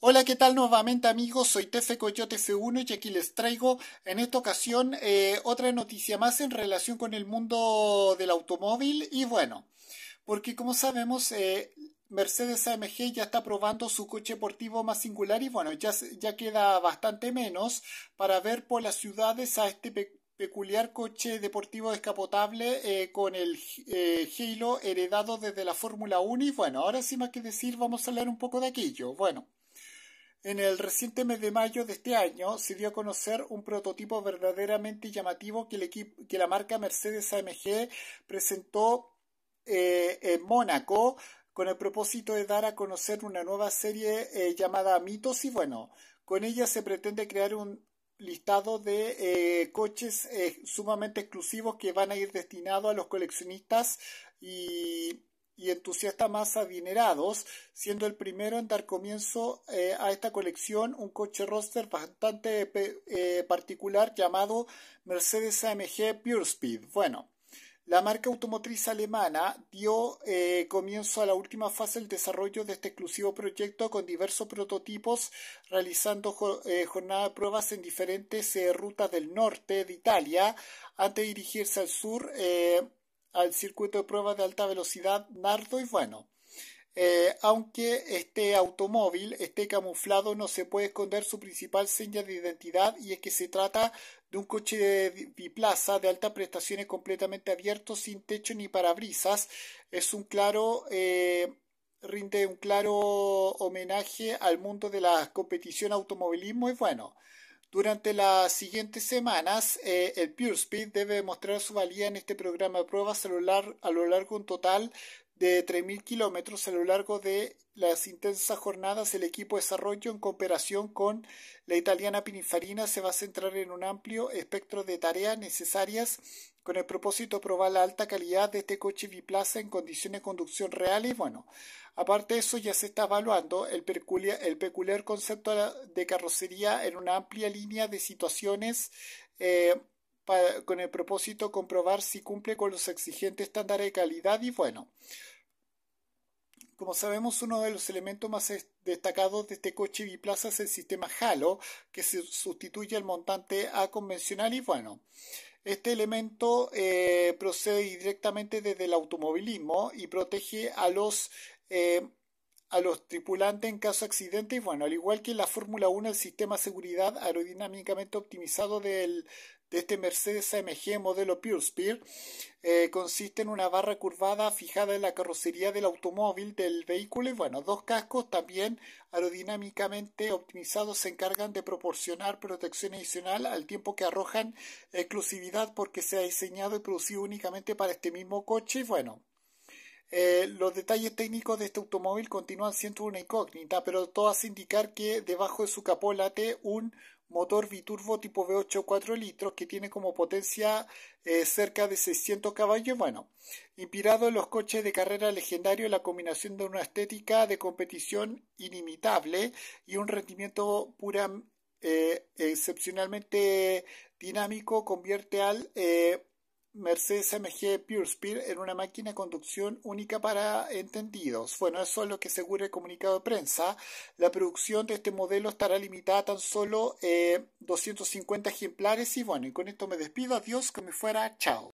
Hola, ¿qué tal nuevamente amigos? Soy Tefe Coyote F1 y aquí les traigo en esta ocasión eh, otra noticia más en relación con el mundo del automóvil y bueno, porque como sabemos eh, Mercedes AMG ya está probando su coche deportivo más singular y bueno, ya, ya queda bastante menos para ver por las ciudades a este peculiar coche deportivo descapotable eh, con el Halo heredado desde la Fórmula 1 y bueno, ahora sí más que decir vamos a hablar un poco de aquello. Bueno. En el reciente mes de mayo de este año se dio a conocer un prototipo verdaderamente llamativo que, la marca Mercedes AMG presentó eh, en Mónaco con el propósito de dar a conocer una nueva serie eh, llamada Mitos y bueno, con ella se pretende crear un listado de eh, coches sumamente exclusivos que van a ir destinados a los coleccionistas y y entusiastas más adinerados, siendo el primero en dar comienzo eh, a esta colección un coche roster bastante eh, particular llamado Mercedes AMG Pure Speed. Bueno, la marca automotriz alemana dio eh, comienzo a la última fase del desarrollo de este exclusivo proyecto con diversos prototipos, realizando jornadas de pruebas en diferentes rutas del norte de Italia, antes de dirigirse al sur al circuito de pruebas de alta velocidad Nardo y bueno. Eh, aunque este automóvil esté camuflado, no se puede esconder su principal seña de identidad y es que se trata de un coche de biplaza de altas prestaciones completamente abierto, sin techo ni parabrisas. Es un claro, eh, rinde un claro homenaje al mundo de la competición automovilismo y bueno. Durante las siguientes semanas, eh, el PureSpeed debe mostrar su valía en este programa de pruebas a lo, largo, a lo largo un total de 3.000 kilómetros a lo largo de las intensas jornadas, el equipo de desarrollo, en cooperación con la italiana Pininfarina, se va a centrar en un amplio espectro de tareas necesarias con el propósito de probar la alta calidad de este coche biplaza en condiciones de conducción reales. Bueno, aparte de eso, ya se está evaluando el, peculiar, el peculiar concepto de carrocería en una amplia línea de situaciones. Eh, con el propósito de comprobar si cumple con los exigentes estándares de calidad y bueno. Como sabemos, uno de los elementos más destacados de este coche biplaza es el sistema Halo, que se sustituye al montante A convencional y bueno. Este elemento eh, procede directamente desde el automovilismo y protege a los eh, a los tripulantes en caso de accidente y bueno, al igual que en la Fórmula 1, el sistema de seguridad aerodinámicamente optimizado del, de este Mercedes AMG modelo Pure eh, consiste en una barra curvada fijada en la carrocería del automóvil, del vehículo y bueno, dos cascos también aerodinámicamente optimizados se encargan de proporcionar protección adicional al tiempo que arrojan exclusividad porque se ha diseñado y producido únicamente para este mismo coche y bueno. Eh, los detalles técnicos de este automóvil continúan siendo una incógnita, pero todo hace indicar que debajo de su capó late un motor biturbo tipo V8 4 litros que tiene como potencia eh, cerca de 600 caballos. Bueno, inspirado en los coches de carrera legendario, la combinación de una estética de competición inimitable y un rendimiento pura, eh, excepcionalmente dinámico convierte al Mercedes MG Pure en una máquina de conducción única para entendidos. Bueno, eso es lo que asegura el comunicado de prensa. La producción de este modelo estará limitada a tan solo 250 eh, ejemplares. Y bueno, y con esto me despido. Adiós, que me fuera. Chao.